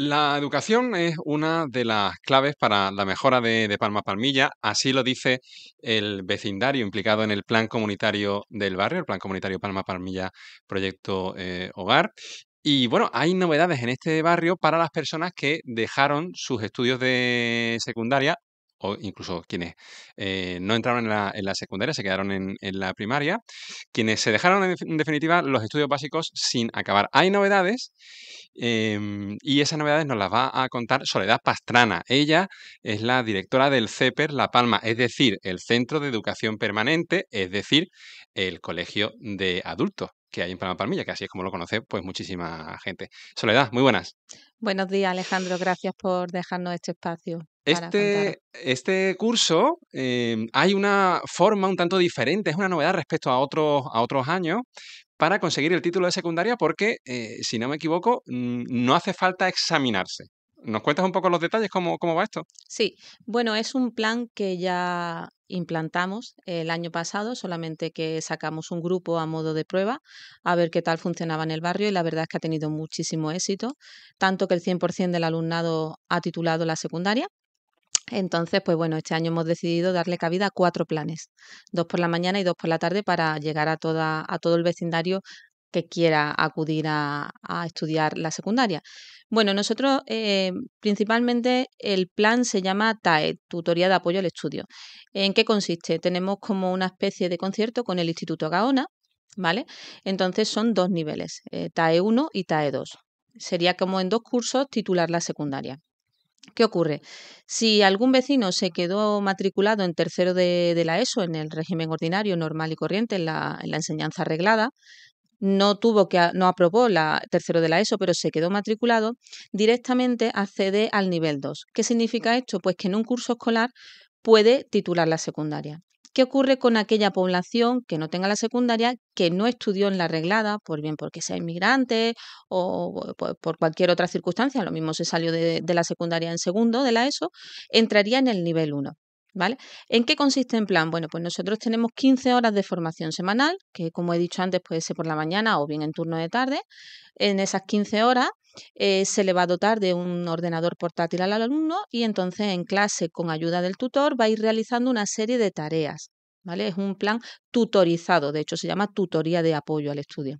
La educación es una de las claves para la mejora de, Palma Palmilla, así lo dice el vecindario implicado en el plan comunitario del barrio, el plan comunitario Palma Palmilla Proyecto eh, Hogar. Y bueno, hay novedades en este barrio para las personas que dejaron sus estudios de secundaria o incluso quienes eh, no entraron en la, secundaria, se quedaron en, la primaria, quienes se dejaron en, definitiva los estudios básicos sin acabar. Hay novedades em, y esas novedades nos las va a contar Soledad Pastrana. Ella es la directora del CEPER La Palma, es decir, el Centro de Educación Permanente, es decir, el Colegio de Adultos que hay en Palma Palmilla, que así es como lo conoce pues muchísima gente. Soledad, muy buenas. Buenos días, Alejandro. Gracias por dejarnos este espacio. Este, este, curso em, hay una forma un tanto diferente, es una novedad respecto a otros, a otros años para conseguir el título de secundaria porque, eh, si no me equivoco, no hace falta examinarse. ¿Nos cuentas un poco los detalles? ¿Cómo, va esto? Sí, bueno, es un plan que ya implantamos el año pasado, solamente que sacamos un grupo a modo de prueba a ver qué tal funcionaba en el barrio y la verdad es que ha tenido muchísimo éxito, tanto que el 100% del alumnado ha titulado la secundaria. Entonces, pues bueno, este año hemos decidido darle cabida a cuatro planes, dos por la mañana y dos por la tarde para llegar a, toda, a todo el vecindario que quiera acudir a, a, estudiar la secundaria. Bueno, nosotros eh, principalmente el plan se llama TAE, Tutoría de Apoyo al Estudio. ¿En qué consiste? Tenemos como una especie de concierto con el Instituto Gaona, ¿vale? Entonces son dos niveles, eh, TAE 1 y TAE 2. Sería como en dos cursos titular la secundaria. ¿Qué ocurre? Si algún vecino se quedó matriculado en tercero de, la ESO, en el régimen ordinario, normal y corriente, en la, en la enseñanza arreglada, no tuvo que, no aprobó la tercero de la ESO, pero se quedó matriculado, directamente accede al nivel 2. ¿Qué significa esto? Pues que en un curso escolar puede titular la secundaria. ¿Qué ocurre con aquella población que no tenga la secundaria, que no estudió en la reglada, por bien porque sea inmigrante o pues, por cualquier otra circunstancia, lo mismo se salió de, de la secundaria en segundo de la ESO, entraría en el nivel 1. ¿En qué consiste el plan? Bueno, pues nosotros tenemos 15 horas de formación semanal, que como he dicho antes puede ser por la mañana o bien en turno de tarde. En esas 15 horas eh, se le va a dotar de un ordenador portátil al alumno y entonces en clase con ayuda del tutor va a ir realizando una serie de tareas. ¿Vale? Es un plan tutorizado, de hecho se llama tutoría de apoyo al estudio.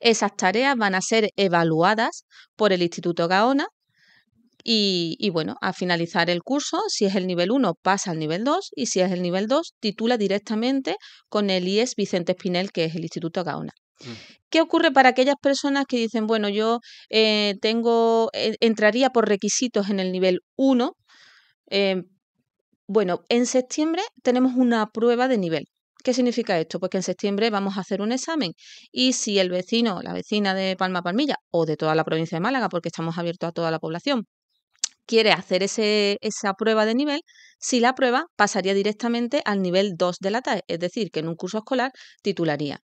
Esas tareas van a ser evaluadas por el Instituto Gaona y, bueno, a finalizar el curso, si es el nivel 1, pasa al nivel 2 y si es el nivel 2, titula directamente con el IES Vicente Espinel, que es el Instituto Gaona. Mm. ¿Qué ocurre para aquellas personas que dicen, bueno, yo eh, tengo, eh, entraría por requisitos en el nivel 1? Eh, bueno, en septiembre tenemos una prueba de nivel. ¿Qué significa esto? Pues que en septiembre vamos a hacer un examen y si el vecino, la vecina de Palma Palmilla o de toda la provincia de Málaga, porque estamos abiertos a toda la población, quiere hacer esa prueba de nivel, si la prueba pasaría directamente al nivel 2 de la TAE, es decir, que en un curso escolar titularía.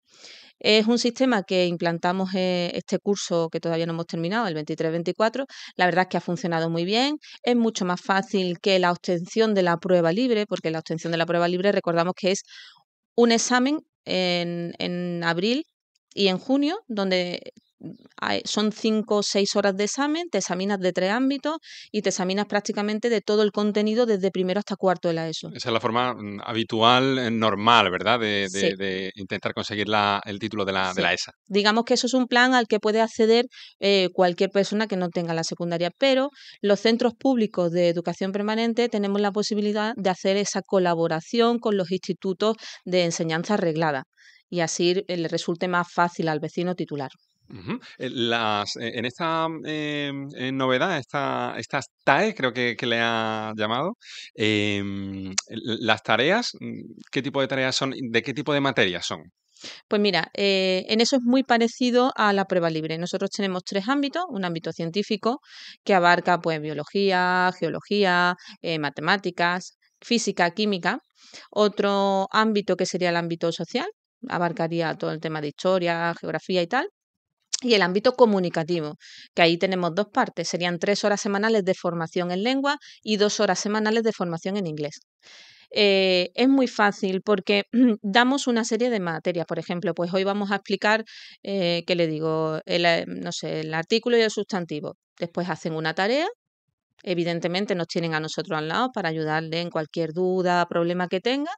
Es un sistema que implantamos eh, este curso que todavía no hemos terminado, el 23-24. La verdad es que ha funcionado muy bien. Es mucho más fácil que la obtención de la prueba libre, porque la obtención de la prueba libre recordamos que es un examen en, en abril y en junio, donde son cinco o seis horas de examen, te examinas de tres ámbitos y te examinas prácticamente de todo el contenido desde primero hasta cuarto de la ESO. Esa es la forma mm, habitual, eh, normal, ¿verdad? De, intentar conseguir el título de la, de la, ESA. Digamos que eso es un plan al que puede acceder eh, cualquier persona que no tenga la secundaria, pero los centros públicos de educación permanente tenemos la posibilidad de hacer esa colaboración con los institutos de enseñanza arreglada y así eh, le resulte más fácil al vecino titular. Eh, las, eh, en esta mm, eh, novedad, esta, estas TAE, creo que, le ha llamado, mm, las tareas, mm, ¿qué tipo de tareas son? ¿De qué tipo de materias son? Pues mira, en eso es muy parecido a la prueba libre. Nosotros tenemos tres ámbitos, un ámbito científico que abarca pues biología, geología, matemáticas, física, química. Otro ámbito que sería el ámbito social, abarcaría todo el tema de historia, geografía y tal y el ámbito comunicativo, que ahí tenemos dos partes, serían tres horas semanales de formación en lengua y dos horas semanales de formación en inglés. Eh, es muy fácil porque damos una serie de materias, por ejemplo, pues hoy vamos a explicar, eh, ¿qué le digo? El, eh, no sé, el artículo y el sustantivo. Después hacen una tarea, evidentemente nos tienen a nosotros al lado para ayudarle en cualquier duda, problema que tenga,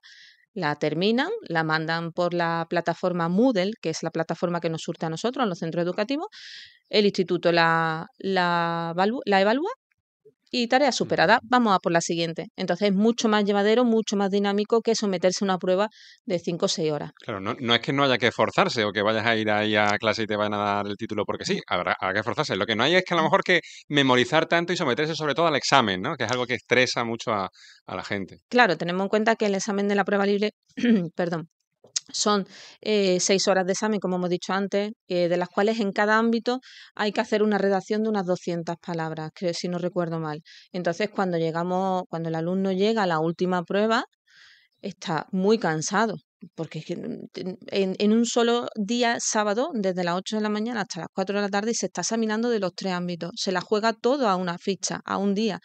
la terminan, la mandan por la plataforma Moodle, que es la plataforma que nos surte a nosotros, en los centros educativos, el instituto la, la, la evalúa y tarea mm. superada, vamos a por la siguiente. Entonces es mucho más llevadero, mucho más dinámico que someterse a una prueba de 5 o 6 horas. Claro, no, es que no haya que esforzarse o que vayas a ir ahí a clase y te vayan a dar el título porque sí, mm. habrá, que esforzarse. Lo que no hay es que a lo mm. mejor que memorizar tanto y someterse sobre todo al examen, ¿no? que es algo que estresa mucho a la gente. Claro, tenemos en cuenta que el examen de la prueba libre, perdón, son eh, seis horas de examen, como hemos dicho antes, eh, de las cuales en cada ámbito hay que hacer una redacción de unas 200 palabras, creo, si no recuerdo mal. Entonces, cuando llegamos, cuando el alumno llega a la última prueba, está muy cansado, porque mm, en, en, un solo día, sábado, desde las 8 de la mañana hasta las 4 de la tarde, se está examinando de los tres ámbitos. Se la juega todo a una ficha, a un día.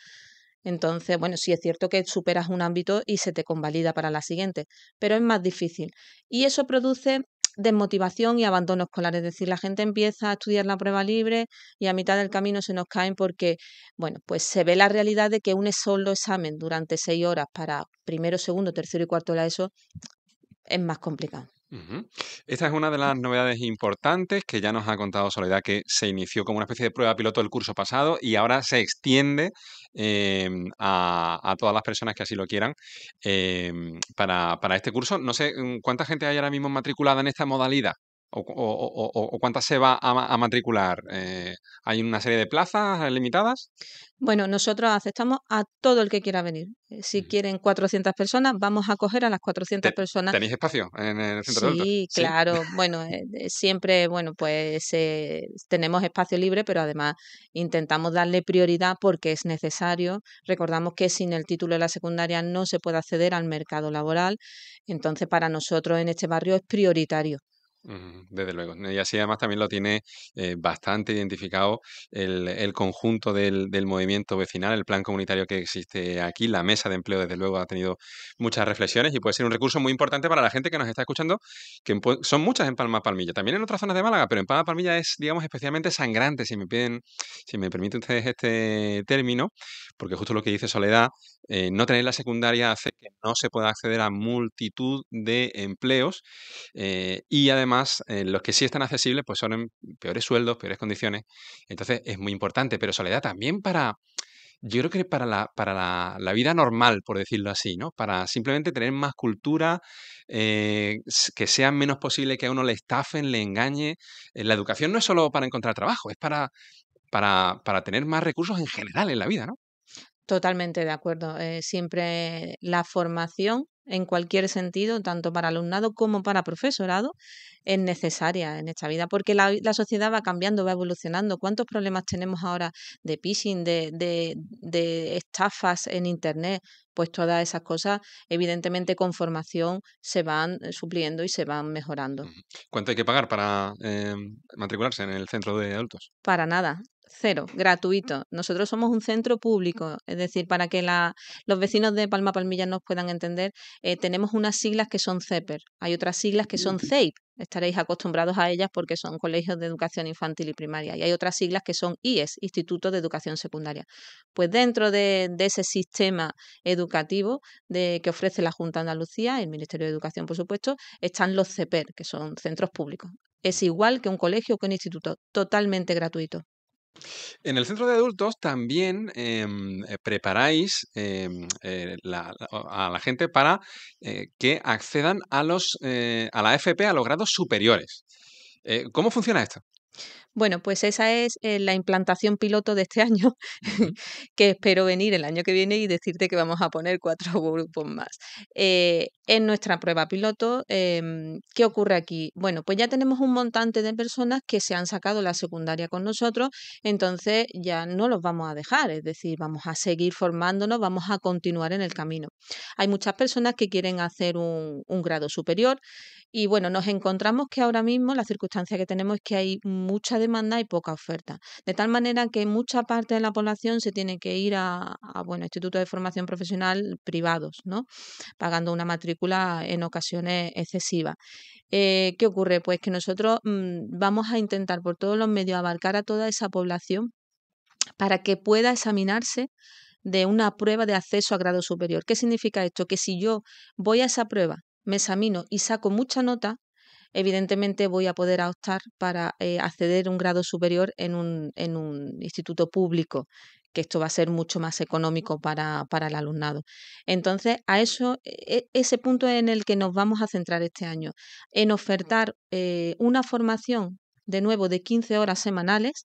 Entonces, bueno, sí es cierto que superas un ámbito y se te convalida para la siguiente, pero es más difícil. Y eso produce desmotivación y abandono escolar. Es decir, la gente empieza a estudiar la prueba libre y a mitad del camino se nos caen porque, bueno, pues se ve la realidad de que un solo examen durante seis horas para primero, segundo, tercero y cuarto de ESO es más complicado. Esta es una de las novedades importantes que ya nos ha contado Soledad, que se inició como una especie de prueba piloto el curso pasado y ahora se extiende em, a, todas las personas que así lo quieran em, para, este curso. No sé mm, cuánta gente hay ahora mismo matriculada en esta modalidad o, cuántas se va a, matricular? Eh, ¿Hay una serie de plazas limitadas? Bueno, nosotros aceptamos a todo el que quiera venir. Eh, si quieren 400 personas, vamos a coger a las 400 personas. ¿Tenéis espacio en el centro sí, de claro. Sí. Bueno, eh, siempre, bueno, pues tenemos espacio libre, pero además intentamos darle prioridad porque es necesario. Recordamos que sin el título de la secundaria no se puede acceder al mercado laboral. Entonces, para nosotros en este barrio es prioritario desde luego. Y así además también lo tiene eh, bastante identificado el, conjunto del, del movimiento vecinal, el plan comunitario que existe aquí, la mesa de empleo desde luego ha tenido muchas reflexiones y puede ser un recurso muy importante para la gente que nos está escuchando, que son muchas en Palma Palmilla, también en otras zonas de Málaga, pero en Palma Palmilla es, digamos, especialmente sangrante, si me piden, si me permiten ustedes este término, porque justo lo que dice Soledad, eh, no tener la secundaria hace que no se pueda acceder a multitud de empleos eh, y además eh, los que sí están accesibles, pues son en peores sueldos, peores condiciones. Entonces es muy importante, pero soledad también para, yo creo que para la, vida normal, por decirlo así, ¿no? Para simplemente tener más cultura, eh, que sea menos posible que a uno le estafen, le engañe. Eh, la educación no es solo para encontrar trabajo, es para, para, para tener más recursos en general en la vida, ¿no? Totalmente de acuerdo. Eh, siempre la formación en cualquier sentido, tanto para alumnado como para profesorado, es necesaria en esta vida, porque la, sociedad va cambiando, va evolucionando. ¿Cuántos problemas tenemos ahora de phishing, de, estafas en Internet? Pues todas esas cosas, evidentemente, con formación se van eh, supliendo y se van mejorando. ¿Cuánto hay que pagar para em, matricularse en el centro de adultos? Para nada cero, gratuito. Nosotros somos un centro público, es decir, para que los vecinos de Palma Palmilla nos puedan entender, eh, tenemos unas siglas que son CEPER, hay otras siglas que son CEIP, estaréis acostumbrados a ellas porque son colegios de educación infantil y primaria, y hay otras siglas que son IES, Instituto de Educación Secundaria. Pues dentro de, ese sistema educativo que ofrece la Junta de Andalucía, el Ministerio de Educación, por supuesto, están los CEPER, que son centros públicos. Es igual que un colegio o que un instituto, totalmente gratuito. En el centro de adultos también em, eh, preparáis em, eh, a la gente para eh, que accedan a los a la FP a los grados superiores. ¿Cómo funciona esto? Bueno, pues esa es eh, la implantación piloto de este año, que espero venir el año que viene y decirte que vamos a poner cuatro grupos más. Eh, en nuestra prueba piloto, em, ¿qué ocurre aquí? Bueno, pues ya tenemos un montante de personas que se han sacado la secundaria con nosotros, entonces ya no los vamos a dejar, es decir, vamos a seguir formándonos, vamos a continuar en el camino. Hay muchas personas que quieren hacer un, un grado superior y bueno, nos encontramos que ahora mismo la circunstancia que tenemos es que hay mucha demanda y poca oferta. De tal manera que mucha parte de la población se tiene que ir a, bueno, institutos de formación profesional privados, ¿no? pagando una matrícula en ocasiones excesiva. Eh, ¿Qué ocurre? Pues que nosotros mm, vamos a intentar por todos los medios abarcar a toda esa población para que pueda examinarse de una prueba de acceso a grado superior. ¿Qué significa esto? Que si yo voy a esa prueba, me examino y saco mucha nota, evidentemente voy a poder optar para eh, acceder a un grado superior en un, instituto público que esto va a ser mucho más económico para, el alumnado. Entonces, a eso, e, ese punto en el que nos vamos a centrar este año, en ofertar eh, una formación de nuevo de 15 horas semanales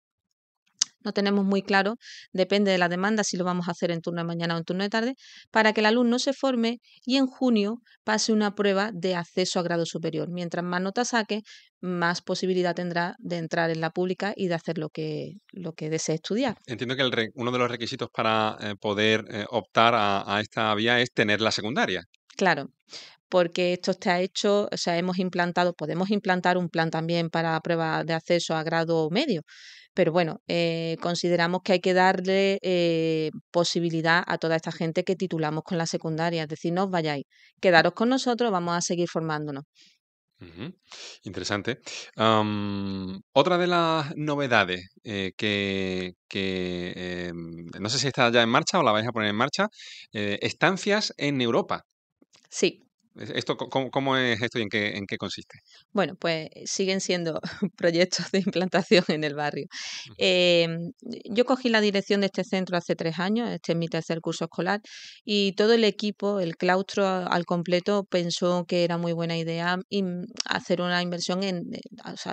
no tenemos muy claro, depende de la demanda si lo vamos a hacer en turno de mañana o en turno de tarde, para que el alumno se forme y en junio pase una prueba de acceso a grado superior. Mientras más nota saque, más posibilidad tendrá de entrar en la pública y de hacer lo que, lo que desee estudiar. Entiendo que uno de los requisitos para eh, poder eh, optar a, esta vía es tener la secundaria. Claro, porque esto ha hecho, o sea, hemos implantado, podemos implantar un plan también para prueba de acceso a grado medio, pero bueno, eh, consideramos que hay que darle eh, posibilidad a toda esta gente que titulamos con la secundaria, es decir, vayáis, quedaros con nosotros, vamos a seguir formándonos. Interesante. otra de las novedades eh, que, em, no sé si está ya en marcha o la vais a poner en marcha, estancias en Europa. Sí. ¿Esto cómo, es esto y en qué, consiste? Bueno, pues eh, siguen siendo proyectos de implantación en el barrio. Em, yo cogí la dirección de este centro hace tres años, este es mi tercer curso escolar, y todo el equipo, el claustro al completo, pensó que era muy buena idea mm, hacer una inversión en, eh,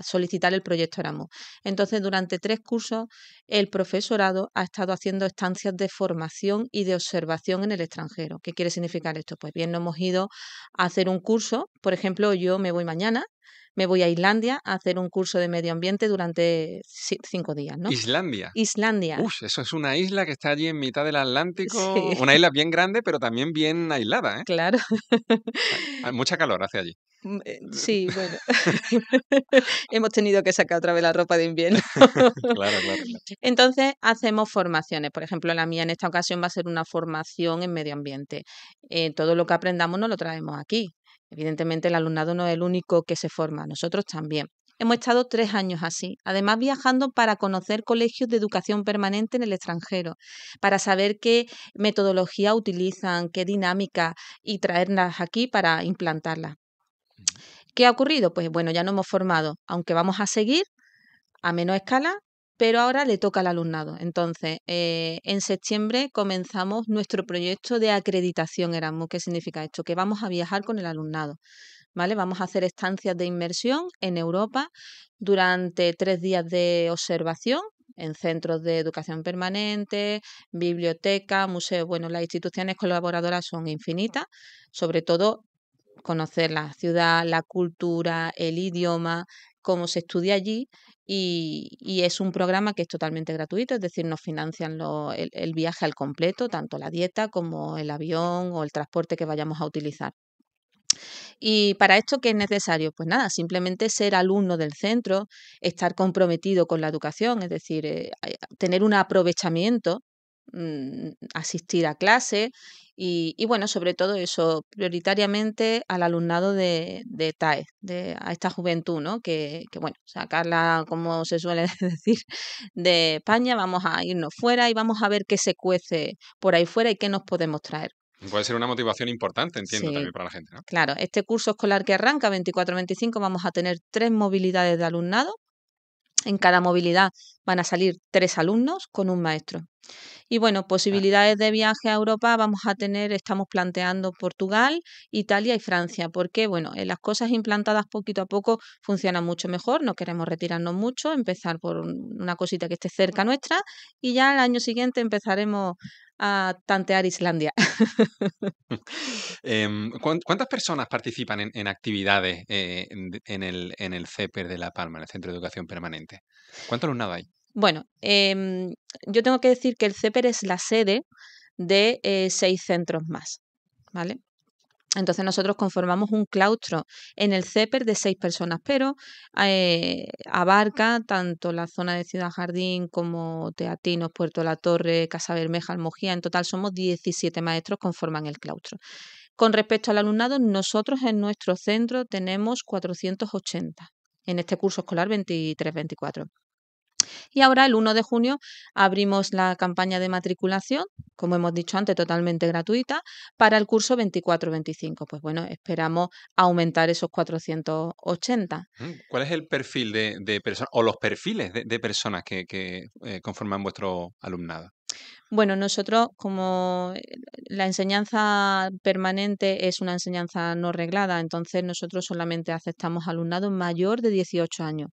solicitar el proyecto Erasmus. Entonces, durante tres cursos, el profesorado ha estado haciendo estancias de formación y de observación en el extranjero. ¿Qué quiere significar esto? Pues bien, no hemos ido hacer un curso. Por ejemplo, yo me voy mañana me voy a Islandia a hacer un curso de medio ambiente durante cinco días, ¿no? Islandia. Islandia. Uf, eso es una isla que está allí en mitad del Atlántico, una isla bien grande, pero también bien aislada, ¿eh? Claro. Ah, ah, mucha calor hace allí. Mm, eh, sí, bueno. Hemos tenido que sacar otra vez la ropa de invierno. claro, claro, Entonces hacemos formaciones. Por ejemplo, la mía en esta ocasión va a ser una formación en medio ambiente. Eh, todo lo que aprendamos no lo traemos aquí. Evidentemente el alumnado no es el único que se forma, nosotros también. Hemos estado tres años así, además viajando para conocer colegios de educación permanente en el extranjero, para saber qué metodología utilizan, qué dinámica y traerlas aquí para implantarlas. Mm. ¿Qué ha ocurrido? Pues bueno, ya no hemos formado, aunque vamos a seguir a menor escala, pero ahora le toca al alumnado. Entonces, eh, en septiembre comenzamos nuestro proyecto de acreditación Erasmus. ¿Qué significa esto? Que vamos a viajar con el alumnado. ¿Vale? Vamos a hacer estancias de inmersión en Europa durante tres días de observación en centros de educación permanente, biblioteca, museo. Bueno, las instituciones colaboradoras son infinitas, sobre todo conocer la ciudad, la cultura, el idioma, cómo se estudia allí y, es un programa que es totalmente gratuito, es decir, nos financian el, viaje al completo, tanto la dieta como el avión o el transporte que vayamos a utilizar. ¿Y para esto qué es necesario? Pues nada, simplemente ser alumno del centro, estar comprometido con la educación, es decir, eh, tener un aprovechamiento mm, asistir a clase y, bueno, sobre todo eso, prioritariamente al alumnado de, de TAE, de, a esta juventud, ¿no? Que, bueno, sacarla, como se suele decir, de España, vamos a irnos fuera y vamos a ver qué se cuece por ahí fuera y qué nos podemos traer. Puede ser una motivación importante, entiendo, también para la gente, ¿no? Claro, este curso escolar que arranca 24-25 vamos a tener tres movilidades de alumnado, en cada movilidad van a salir tres alumnos con un maestro. Y bueno, posibilidades de viaje a Europa vamos a tener, estamos planteando Portugal, Italia y Francia, porque bueno, eh, las cosas implantadas poquito a poco funcionan mucho mejor, no queremos retirarnos mucho, empezar por una cosita que esté cerca nuestra y ya el año siguiente empezaremos a tantear Islandia. Mm. Em, ¿Cuántas personas participan en, actividades eh, en, el, en el CEPER de La Palma, en el Centro de Educación Permanente? ¿Cuánto alumnado hay? Bueno, em, yo tengo que decir que el CEPER es la sede de eh, seis centros más, ¿vale? Entonces nosotros conformamos un claustro en el CEPER de seis personas, pero eh, abarca tanto la zona de Ciudad Jardín como Teatinos, Puerto La Torre, Casa Bermeja, Almojía. En total somos 17 maestros conforman el claustro. Con respecto al alumnado, nosotros en nuestro centro tenemos 480 en este curso escolar 23-24. Y ahora el 1 de junio abrimos la campaña de matriculación, como hemos dicho antes, totalmente gratuita, para el curso 24-25. Pues bueno, esperamos aumentar esos 480. Mm, ¿Cuál es el perfil de, personas o los perfiles de, personas que, eh, conforman vuestro alumnado? Bueno, nosotros como eh, la enseñanza permanente es una enseñanza no reglada, entonces nosotros solamente aceptamos alumnado mayor de 18 años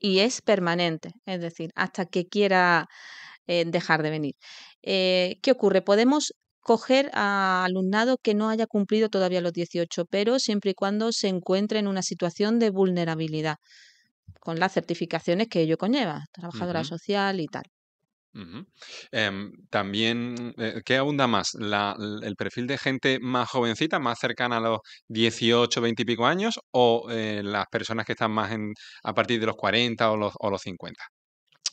y es permanente, es decir, hasta que quiera eh, dejar de venir. Eh, ¿Qué ocurre? Podemos coger a alumnado que no haya cumplido todavía los 18, pero siempre y cuando se encuentre en una situación de vulnerabilidad, con las certificaciones que ello conlleva, trabajadora social y tal. Em, también, eh, ¿qué abunda más? ¿El perfil de gente más jovencita, más cercana a los 18, 20 pico años, o eh, las personas que están más en, a partir de los 40 o los, o los 50?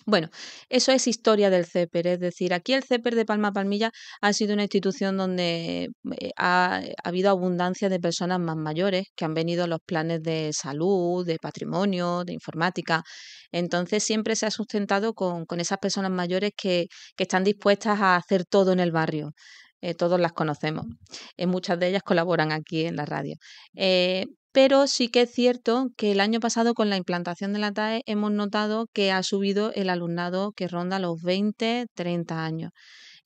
Bueno, eso es historia del CEPER, es decir, aquí el CEPER de Palma Palmilla ha sido una institución donde eh, eh, ha, habido abundancia de personas más mayores que han venido a los planes de salud, de patrimonio, de informática. Entonces siempre se ha sustentado con, esas personas mayores que, que están dispuestas a hacer todo en el barrio. Eh, todos las conocemos. muchas de ellas colaboran aquí en la radio. Pero sí que es cierto que el año pasado con la implantación de la TAE hemos notado que ha subido el alumnado que ronda los 20, 30 años.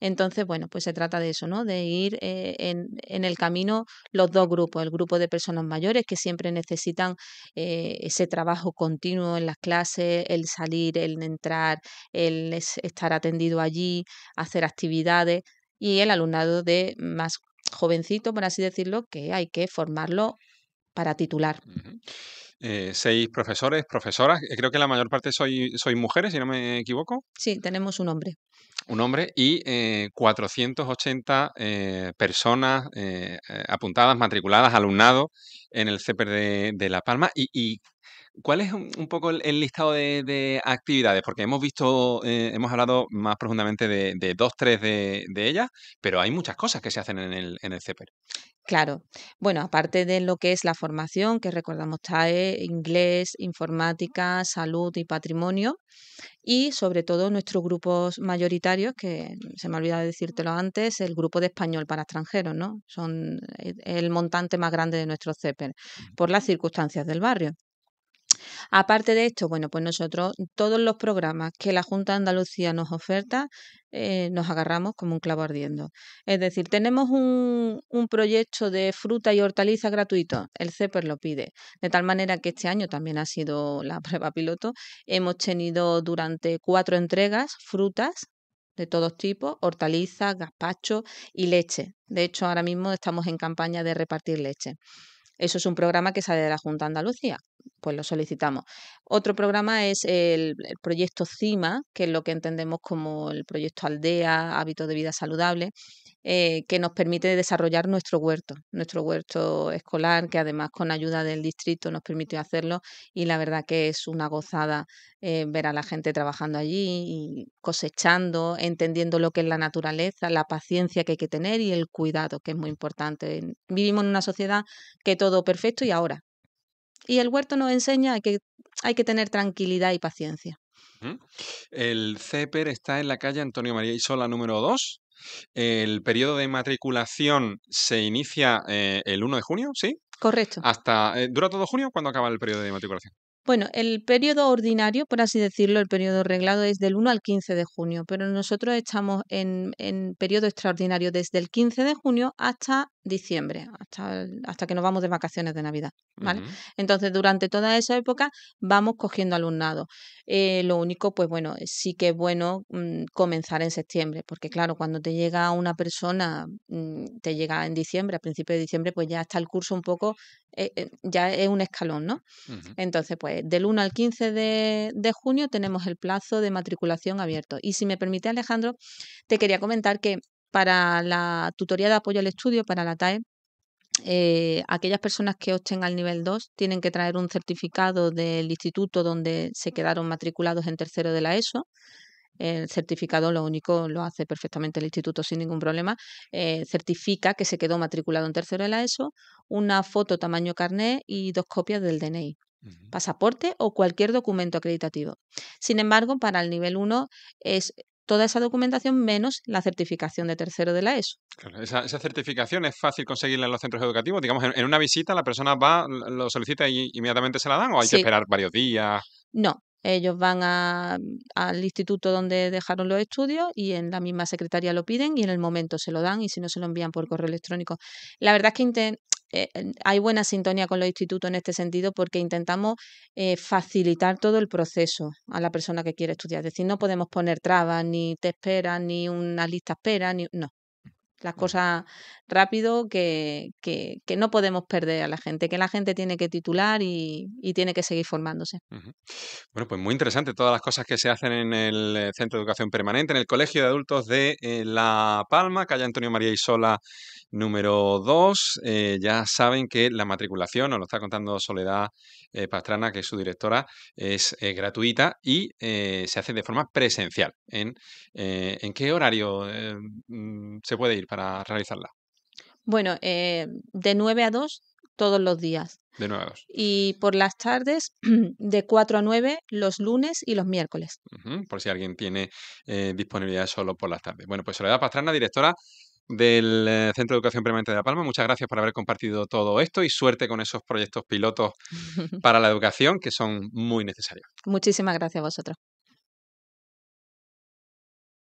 Entonces, bueno, pues se trata de eso, ¿no? De ir eh, en, el camino los dos grupos, el grupo de personas mayores que siempre necesitan eh, ese trabajo continuo en las clases, el salir, el entrar, el estar atendido allí, hacer actividades, y el alumnado de más jovencito, por así decirlo, que hay que formarlo para titular. Eh, seis profesores, profesoras. Eh, creo que la mayor parte soy, soy mujeres, si no me equivoco. Sí, tenemos un hombre. Un hombre y 480 eh, personas apuntadas, matriculadas, alumnado en el CEPER de, La Palma. Y, y, ¿Cuál es un poco el listado de, actividades? Porque hemos visto, eh, hemos hablado más profundamente de, dos, tres de, ellas, pero hay muchas cosas que se hacen en el, CEPER. Claro. Bueno, aparte de lo que es la formación, que recordamos TAE, inglés, informática, salud y patrimonio, y sobre todo nuestros grupos mayoritarios, que se me ha olvidado decírtelo antes, el grupo de español para extranjeros, ¿no? Son eh, el montante más grande de nuestro CEPER, por las circunstancias del barrio. Aparte de esto, bueno, pues nosotros todos los programas que la Junta de Andalucía nos oferta eh, nos agarramos como un clavo ardiendo. Es decir, tenemos un, proyecto de fruta y hortaliza gratuito, el CEPER lo pide, de tal manera que este año también ha sido la prueba piloto. Hemos tenido durante cuatro entregas frutas de todos tipos, hortalizas, gazpacho y leche. De hecho, ahora mismo estamos en campaña de repartir leche. Eso es un programa que sale de la Junta de Andalucía pues lo solicitamos. Otro programa es el, proyecto CIMA, que es lo que entendemos como el proyecto Aldea, Hábitos de Vida Saludable, eh, que nos permite desarrollar nuestro huerto, nuestro huerto escolar, que además con ayuda del distrito nos permitió hacerlo y la verdad que es una gozada eh, ver a la gente trabajando allí y cosechando, entendiendo lo que es la naturaleza, la paciencia que hay que tener y el cuidado, que es muy importante. Vivimos en una sociedad que todo perfecto y ahora, y el huerto nos enseña que hay que tener tranquilidad y paciencia. El CEPER está en la calle Antonio María Isola número 2. El periodo de matriculación se inicia eh, el 1 de junio, ¿sí? Correcto. Hasta, eh, ¿Dura todo junio? ¿Cuándo acaba el periodo de matriculación? Bueno, el periodo ordinario, por así decirlo, el periodo reglado es del 1 al 15 de junio, pero nosotros estamos en, periodo extraordinario desde el 15 de junio hasta diciembre, hasta, hasta que nos vamos de vacaciones de Navidad. ¿vale? Entonces, durante toda esa época vamos cogiendo alumnado. Eh, lo único, pues bueno, sí que es bueno mm, comenzar en septiembre, porque claro, cuando te llega una persona, mm, te llega en diciembre, a principios de diciembre, pues ya está el curso un poco, eh, eh, ya es un escalón, ¿no? Entonces, pues pues, del 1 al 15 de, junio tenemos el plazo de matriculación abierto. Y si me permite, Alejandro, te quería comentar que para la tutoría de apoyo al estudio, para la TAE, eh, aquellas personas que obtengan el nivel 2 tienen que traer un certificado del instituto donde se quedaron matriculados en tercero de la ESO. El certificado lo único lo hace perfectamente el instituto sin ningún problema. Eh, certifica que se quedó matriculado en tercero de la ESO, una foto tamaño carné y dos copias del DNI pasaporte o cualquier documento acreditativo. Sin embargo, para el nivel 1 es toda esa documentación menos la certificación de tercero de la ESO. Claro, esa, certificación es fácil conseguirla en los centros educativos. Digamos, en, una visita la persona va, lo solicita y inmediatamente se la dan o hay que esperar varios días. No, ellos van al instituto donde dejaron los estudios y en la misma secretaría lo piden y en el momento se lo dan y si no se lo envían por correo electrónico. La verdad es que eh, hay buena sintonía con los institutos en este sentido porque intentamos eh, facilitar todo el proceso a la persona que quiere estudiar. Es decir, no podemos poner trabas, ni te esperan, ni una lista espera, ni no. Las cosas rápido que, no podemos perder a la gente, que la gente tiene que titular y, tiene que seguir formándose. Bueno, pues muy interesante todas las cosas que se hacen en el eh, Centro de Educación Permanente, en el Colegio de Adultos de La Palma, calle Antonio María Isola Número dos, eh, ya saben que la matriculación, nos lo está contando Soledad eh, Pastrana, que es su directora, es eh, gratuita y se hace de forma presencial. ¿En, qué horario mm, se puede ir para realizarla? Bueno, de 9 a 2 todos los días. De 9 a 2. Y por las tardes, de 4 a 9, los lunes y los miércoles. por si alguien tiene disponibilidad solo por las tardes. Bueno, pues Soledad Pastrana, directora del eh, Centro de Educación Permanente de La Palma. Muchas gracias por haber compartido todo esto y suerte con esos proyectos pilotos para la educación que son muy necesarios. Muchísimas gracias a vosotros.